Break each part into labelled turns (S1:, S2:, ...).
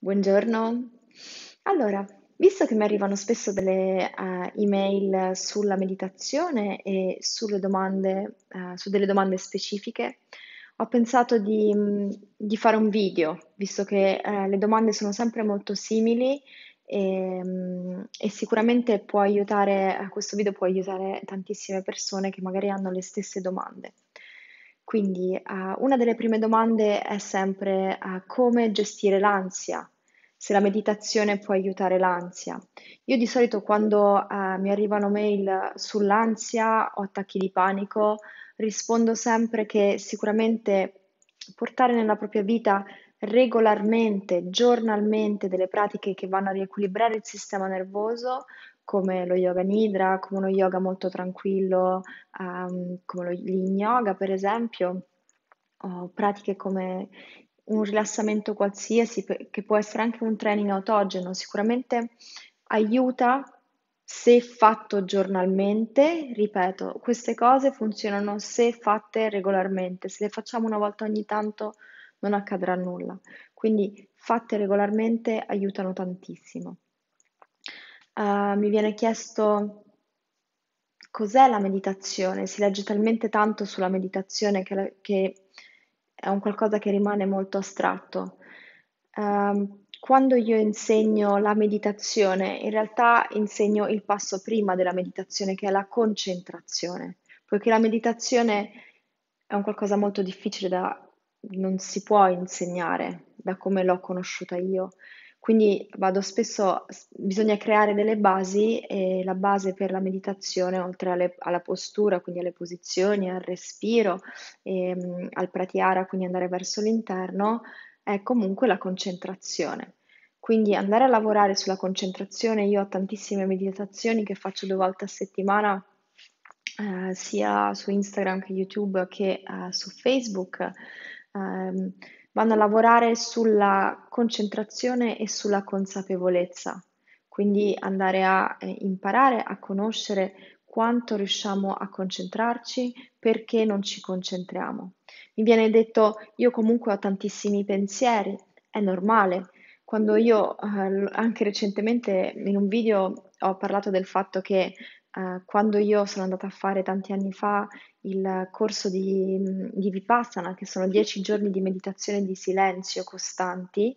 S1: Buongiorno. Allora, visto che mi arrivano spesso delle, ehm, email sulla meditazione e sulle domande ehm, su delle domande specifiche, ho pensato di mm, di fare un video, visto che, ehm, le domande sono sempre molto simili, ehm, e sicuramente può aiutare eh, questo video può aiutare tantissime persone che magari hanno le stesse domande. Quindi uh, una delle prime domande è sempre uh, come gestire l'ansia, se la meditazione può aiutare l'ansia. Io di solito quando uh, mi arrivano mail sull'ansia o attacchi di panico, rispondo sempre che sicuramente portare nella propria vita regolarmente, giornalmente delle pratiche che vanno a riequilibrare il sistema nervoso come lo yoga nidra, come uno yoga molto tranquillo, um, come lo, l'in yoga per esempio, o pratiche come un rilassamento qualsiasi, che può essere anche un training autogeno, sicuramente aiuta se fatto giornalmente, ripeto, queste cose funzionano se fatte regolarmente, se le facciamo una volta ogni tanto non accadrà nulla, quindi fatte regolarmente aiutano tantissimo uh, mi viene chiesto cos'è la meditazione, si legge talmente tanto sulla meditazione che, la, che è un qualcosa che rimane molto astratto. Um, quando io insegno la meditazione, in realtà insegno il passo prima della meditazione, che è la concentrazione, poiché la meditazione è un qualcosa molto difficile da, non si può insegnare da come l'ho conosciuta io. Quindi vado spesso, bisogna creare delle basi e la base per la meditazione, oltre alle, alla postura, quindi alle posizioni, al respiro, e, ehm, al pratiara, quindi andare verso l'interno, è comunque la concentrazione. Quindi andare a lavorare sulla concentrazione, io ho tantissime meditazioni che faccio due volte a settimana, eh, sia su Instagram che YouTube che eh, su Facebook. Um, vanno a lavorare sulla concentrazione e sulla consapevolezza, quindi andare a eh, imparare a conoscere quanto riusciamo a concentrarci, perché non ci concentriamo. Mi viene detto io comunque ho tantissimi pensieri, è normale. Quando io eh, anche recentemente in un video ho parlato del fatto che eh, quando io sono andata a fare tanti anni fa il corso di, mm, di Vipassana, che sono dieci giorni di meditazione di silenzio costanti,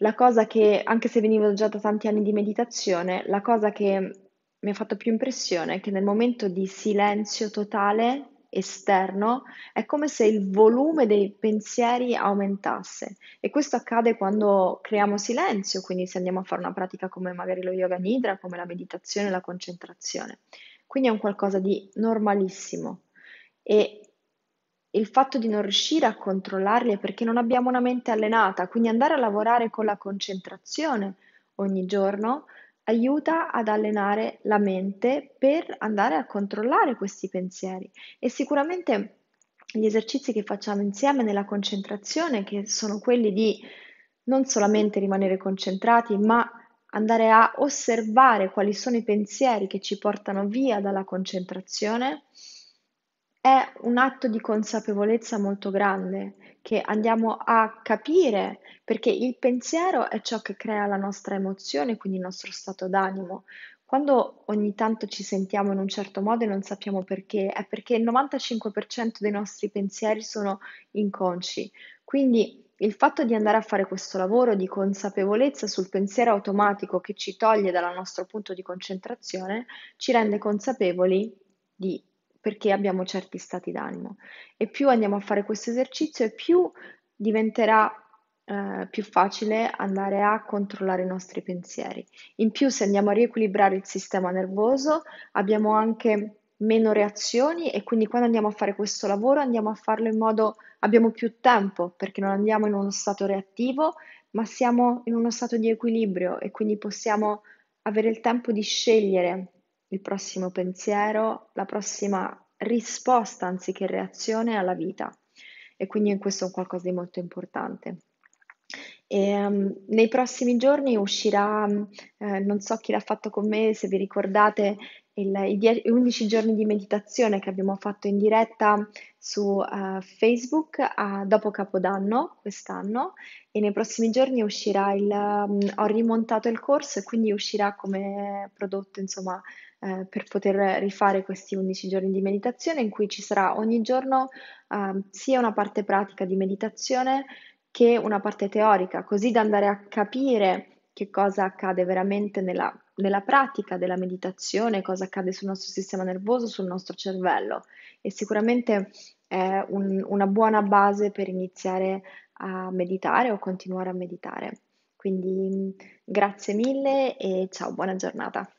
S1: la cosa che, anche se venivo già da tanti anni di meditazione, la cosa che mi ha fatto più impressione è che nel momento di silenzio totale esterno è come se il volume dei pensieri aumentasse e questo accade quando creiamo silenzio, quindi se andiamo a fare una pratica come magari lo yoga nidra, come la meditazione, la concentrazione. Quindi è un qualcosa di normalissimo e il fatto di non riuscire a controllarli è perché non abbiamo una mente allenata, quindi andare a lavorare con la concentrazione ogni giorno aiuta ad allenare la mente per andare a controllare questi pensieri e sicuramente gli esercizi che facciamo insieme nella concentrazione, che sono quelli di non solamente rimanere concentrati, ma andare a osservare quali sono i pensieri che ci portano via dalla concentrazione, è un atto di consapevolezza molto grande che andiamo a capire perché il pensiero è ciò che crea la nostra emozione, quindi il nostro stato d'animo. Quando ogni tanto ci sentiamo in un certo modo e non sappiamo perché, è perché il 95% dei nostri pensieri sono inconsci. Quindi il fatto di andare a fare questo lavoro di consapevolezza sul pensiero automatico che ci toglie dal nostro punto di concentrazione ci rende consapevoli di perché abbiamo certi stati d'animo. E più andiamo a fare questo esercizio e più diventerà eh, più facile andare a controllare i nostri pensieri. In più, se andiamo a riequilibrare il sistema nervoso, abbiamo anche meno reazioni e quindi quando andiamo a fare questo lavoro andiamo a farlo in modo abbiamo più tempo perché non andiamo in uno stato reattivo, ma siamo in uno stato di equilibrio e quindi possiamo avere il tempo di scegliere il prossimo pensiero, la prossima risposta anziché reazione alla vita. E quindi in questo è un qualcosa di molto importante. E, um, nei prossimi giorni uscirà, mm, eh, non so chi l'ha fatto con me, se vi ricordate, il, die- 11 giorni di meditazione che abbiamo fatto in diretta su uh, Facebook uh, dopo Capodanno quest'anno e nei prossimi giorni uscirà il... Um, ho rimontato il corso e quindi uscirà come prodotto insomma uh, per poter rifare questi 11 giorni di meditazione in cui ci sarà ogni giorno ehm, sia una parte pratica di meditazione che una parte teorica così da andare a capire che cosa accade veramente nella, nella, pratica della meditazione, cosa accade sul nostro sistema nervoso, sul nostro cervello. E sicuramente è un, una buona base per iniziare a meditare o continuare a meditare. Quindi mm, grazie mille e ciao, buona giornata.